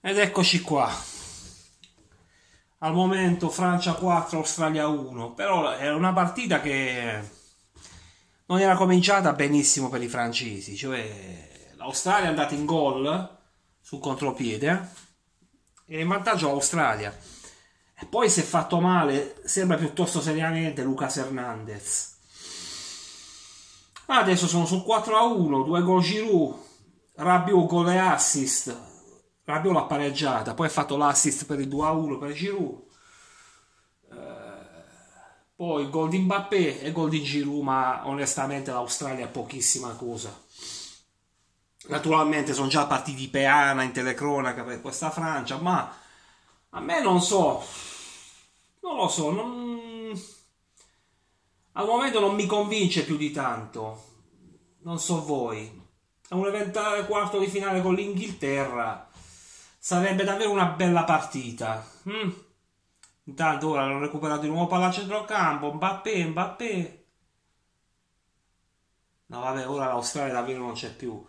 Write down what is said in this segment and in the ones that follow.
Ed eccoci qua. Al momento Francia 4, Australia 1, però è una partita che non era cominciata benissimo per i francesi, cioè l'Australia è andata in gol sul contropiede e in vantaggio l'Australia. E poi si è fatto male, sembra piuttosto seriamente, Lucas Hernandez. Adesso sono sul 4 a 1, due gol Giroud, Rabiot gol e assist, Rabiot l'ha pareggiata, poi ha fatto l'assist per il 2-1 per Giroud, eh, poi il gol di Mbappé e gol di Giroud, ma onestamente l'Australia è pochissima cosa. Naturalmente sono già partiti Peana in telecronaca per questa Francia, ma a me non so, non lo so, non... al momento non mi convince più di tanto, non so voi. È un eventuale quarto di finale con l'Inghilterra Sarebbe davvero una bella partita. Mm. Intanto ora hanno recuperato di nuovo palla a centrocampo. Mbappé, Mbappé. No, vabbè, ora l'Australia davvero non c'è più.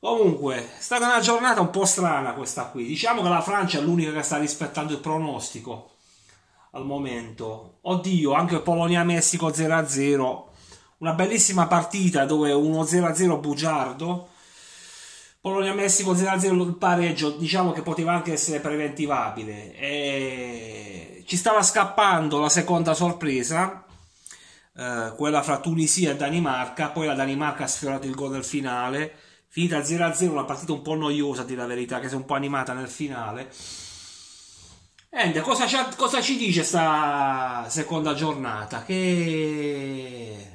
Comunque, è stata una giornata un po' strana questa qui. Diciamo che la Francia è l'unica che sta rispettando il pronostico al momento. Oddio, anche Polonia-Messico 0-0. Una bellissima partita dove uno 0-0 bugiardo Polonia-Messico 0-0 il pareggio, diciamo che poteva anche essere preventivabile. E... Ci stava scappando la seconda sorpresa, eh, quella fra Tunisia e Danimarca, poi la Danimarca ha sfiorato il gol nel finale, finita 0-0, una partita un po' noiosa, di la verità, che si è un po' animata nel finale. Ende, cosa, cosa ci dice questa seconda giornata? Che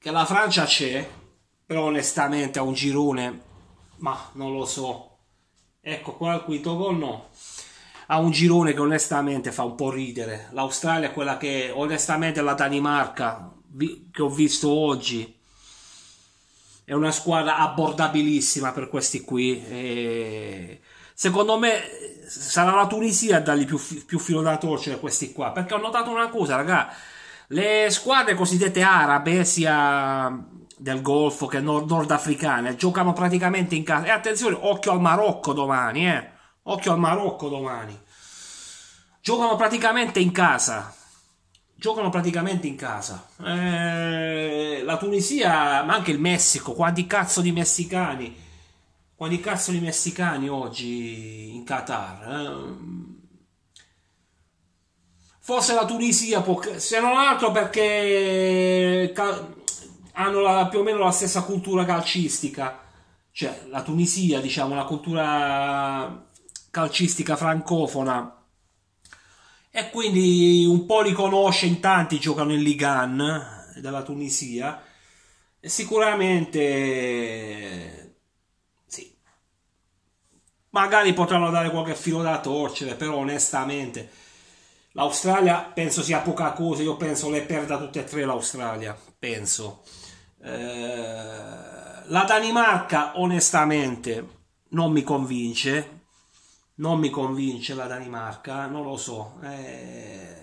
che la Francia c'è, però onestamente ha un girone, ma non lo so. Ecco qua il quinto gol no. Ha un girone che onestamente fa un po' ridere. L'Australia è quella che onestamente la Danimarca che ho visto oggi è una squadra abbordabilissima per questi qui. E secondo me sarà la Tunisia a dargli più, più filo da torcere a questi qua. Perché ho notato una cosa, ragazzi le squadre cosiddette arabe, sia del Golfo che nord- nordafricane, giocano praticamente in casa. E attenzione, occhio al Marocco domani, eh. Occhio al Marocco domani. Giocano praticamente in casa. Giocano praticamente in casa. Eh, la Tunisia, ma anche il Messico, quanti cazzo di messicani. Quanti cazzo di messicani oggi in Qatar. Eh? Forse la Tunisia può, se non altro perché hanno la, più o meno la stessa cultura calcistica. Cioè, la Tunisia, diciamo, la cultura calcistica francofona e quindi un po' li conosce in tanti giocano in Ligan eh, dalla Tunisia e sicuramente sì magari potranno dare qualche filo da torcere però onestamente L'Australia penso sia poca cosa, io penso le perda tutte e tre l'Australia, penso. Eh, la Danimarca onestamente non mi convince, non mi convince la Danimarca, non lo so. Eh...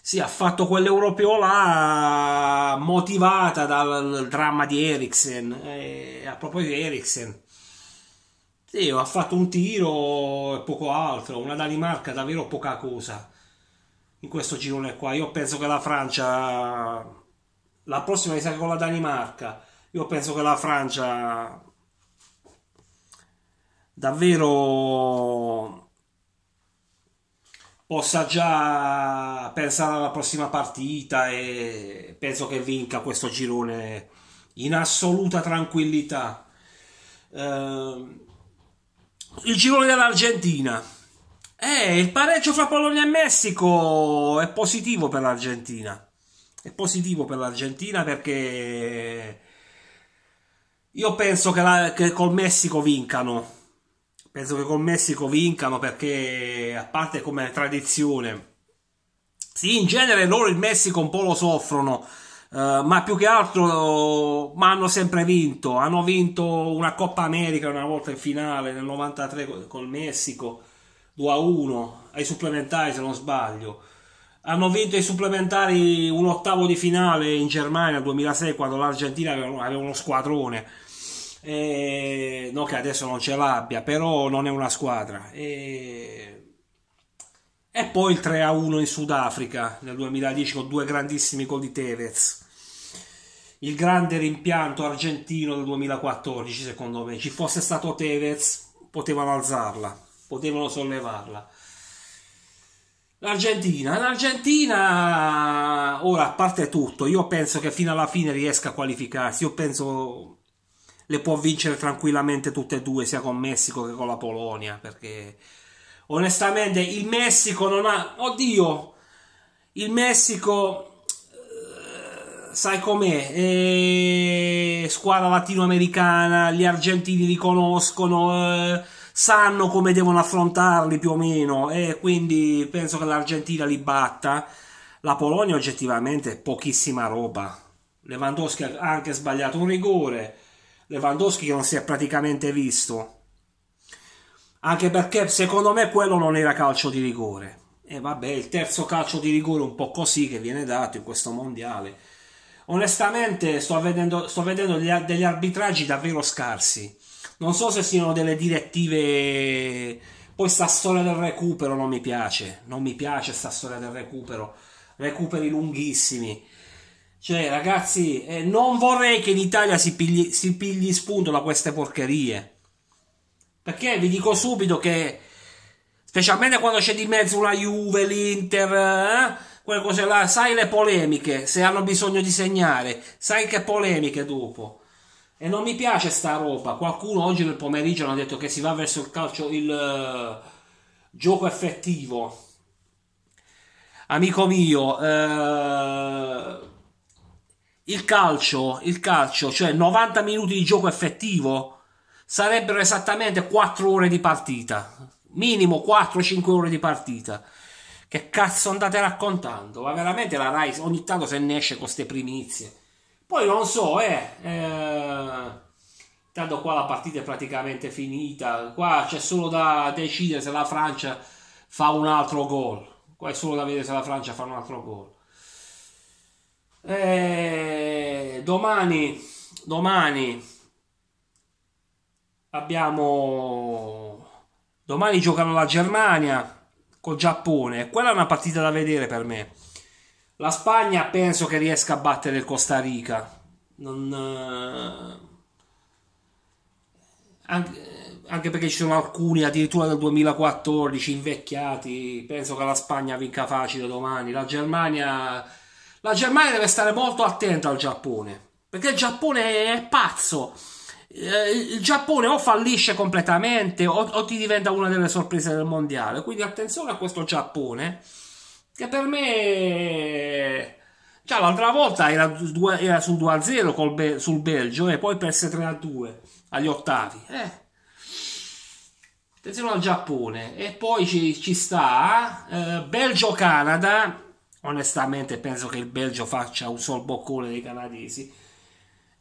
Sì, ha fatto quell'europeo là motivata dal dramma di Eriksen. Eh, a proposito di Eriksen, sì, ha fatto un tiro e poco altro, una Danimarca davvero poca cosa in questo girone qua. Io penso che la Francia, la prossima mi sa che con la Danimarca, io penso che la Francia davvero possa già pensare alla prossima partita e penso che vinca questo girone in assoluta tranquillità. Ehm, il girone dell'Argentina. Eh, il pareggio fra Polonia e Messico è positivo per l'Argentina. È positivo per l'Argentina perché io penso che, la, che col Messico vincano. Penso che col Messico vincano perché, a parte come tradizione, sì, in genere loro il Messico un po' lo soffrono eh, ma più che altro ma hanno sempre vinto hanno vinto una Coppa America una volta in finale nel 93 col, col Messico 2 a 1 ai supplementari se non sbaglio hanno vinto i supplementari un ottavo di finale in Germania nel 2006 quando l'Argentina aveva, uno squadrone e, no che adesso non ce l'abbia però non è una squadra e e poi il 3 a 1 in Sudafrica nel 2010 con due grandissimi gol di Tevez il grande rimpianto argentino del 2014, secondo me. Ci fosse stato Tevez, potevano alzarla, potevano sollevarla. L'Argentina, l'Argentina, ora a parte tutto, io penso che fino alla fine riesca a qualificarsi, io penso le può vincere tranquillamente tutte e due, sia con Messico che con la Polonia, perché onestamente il Messico non ha, oddio, il Messico sai com'è, eh, squadra latinoamericana, gli argentini li conoscono, eh, sanno come devono affrontarli più o meno e eh, quindi penso che l'Argentina li batta. La Polonia oggettivamente è pochissima roba. Lewandowski ha anche sbagliato un rigore, Lewandowski che non si è praticamente visto. Anche perché secondo me quello non era calcio di rigore. E vabbè, il terzo calcio di rigore un po' così che viene dato in questo mondiale onestamente sto vedendo, sto vedendo degli arbitraggi davvero scarsi. Non so se siano delle direttive. Poi sta storia del recupero non mi piace. Non mi piace sta storia del recupero. Recuperi lunghissimi. Cioè, ragazzi, eh, non vorrei che in Italia si pigli, si pigli spunto da queste porcherie. Perché vi dico subito che, specialmente quando c'è di mezzo la Juve, l'Inter, eh, quelle cose là, sai le polemiche, se hanno bisogno di segnare, sai che polemiche dopo. E non mi piace sta roba. Qualcuno oggi nel pomeriggio mi ha detto che si va verso il calcio, il uh, gioco effettivo. Amico mio, uh, il calcio, il calcio, cioè 90 minuti di gioco effettivo sarebbero esattamente 4 ore di partita, minimo 4-5 ore di partita. Che cazzo andate raccontando? Ma veramente la Rai ogni tanto se ne esce con queste primizie. Poi non so, eh, eh, Tanto qua la partita è praticamente finita. Qua c'è solo da decidere se la Francia fa un altro gol. Qua è solo da vedere se la Francia fa un altro gol. Eh, domani, domani abbiamo. Domani giocano la Germania col Giappone. Quella è una partita da vedere per me. La Spagna penso che riesca a battere il Costa Rica. Non, eh, anche, anche, perché ci sono alcuni addirittura del 2014 invecchiati. Penso che la Spagna vinca facile domani. La Germania, la Germania deve stare molto attenta al Giappone perché il Giappone è pazzo eh, il Giappone o fallisce completamente o, o, ti diventa una delle sorprese del mondiale. Quindi attenzione a questo Giappone che per me già l'altra volta era, due, era sul 2-0 Be, sul Belgio e eh, poi perse 3-2 agli ottavi. Eh. Attenzione al Giappone e poi ci, ci sta eh, Belgio-Canada. Onestamente penso che il Belgio faccia un sol boccone dei canadesi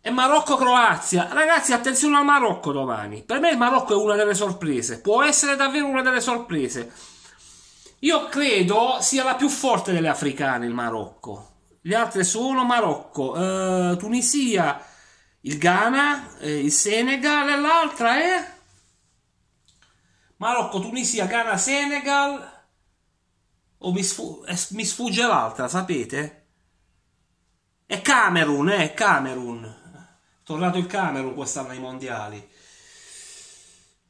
e Marocco-Croazia. Ragazzi, attenzione al Marocco domani. Per me il Marocco è una delle sorprese. Può essere davvero una delle sorprese. Io credo sia la più forte delle africane il Marocco. Le altre sono Marocco, eh, Tunisia, il Ghana, eh, il Senegal e l'altra è... Marocco, Tunisia, Ghana, Senegal. O mi, sfu eh, mi sfugge l'altra, sapete? È Camerun, eh, Camerun. Tornato il Camerun quest'anno ai mondiali.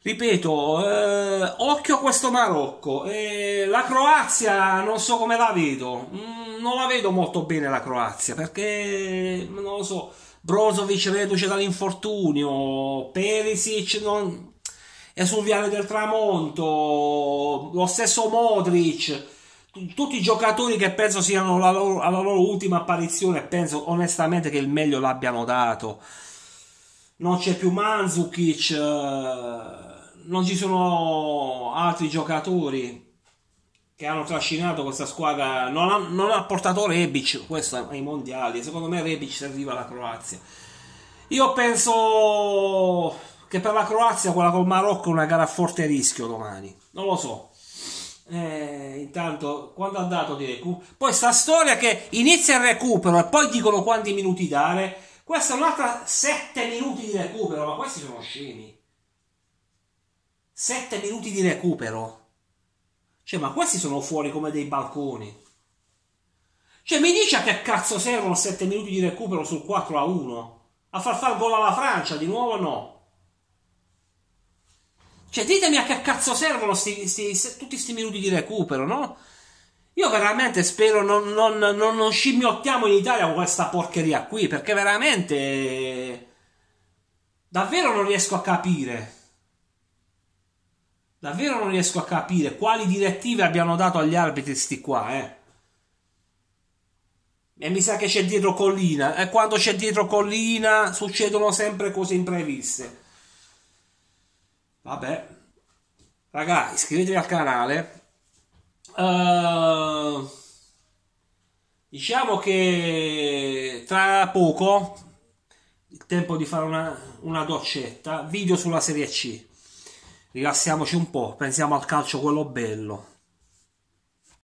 Ripeto, eh, occhio a questo Marocco. Eh, la Croazia non so come la vedo. Mm, non la vedo molto bene la Croazia perché non lo so. Brozovic reduce dall'infortunio, Perisic non... è sul viale del tramonto, lo stesso Modric tutti i giocatori che penso siano la loro, alla loro ultima apparizione, penso onestamente che il meglio l'abbiano dato. Non c'è più Manzukic, eh, non ci sono altri giocatori che hanno trascinato questa squadra. Non ha, non ha portato Rebic, questo ai mondiali. Secondo me Rebic serviva alla Croazia. Io penso che per la Croazia quella col Marocco è una gara a forte rischio domani. Non lo so eh, intanto quando ha dato di recupero poi sta storia che inizia il recupero e poi dicono quanti minuti dare questa è un'altra 7 minuti di recupero ma questi sono scemi 7 minuti di recupero cioè ma questi sono fuori come dei balconi cioè mi dice a che cazzo servono 7 minuti di recupero sul 4 a 1 a far far gol alla Francia di nuovo no cioè, ditemi a che cazzo servono sti, sti, sti, tutti questi minuti di recupero, no? Io veramente spero non, non, non, non scimmiottiamo in Italia con questa porcheria qui, perché veramente... Eh, davvero non riesco a capire. Davvero non riesco a capire quali direttive abbiano dato agli arbitri sti qua, eh. E mi sa che c'è dietro collina. E quando c'è dietro collina succedono sempre cose impreviste. Vabbè, ragazzi, iscrivetevi al canale. Uh, diciamo che tra poco il tempo di fare una, una doccetta video sulla serie C rilassiamoci un po' pensiamo al calcio quello bello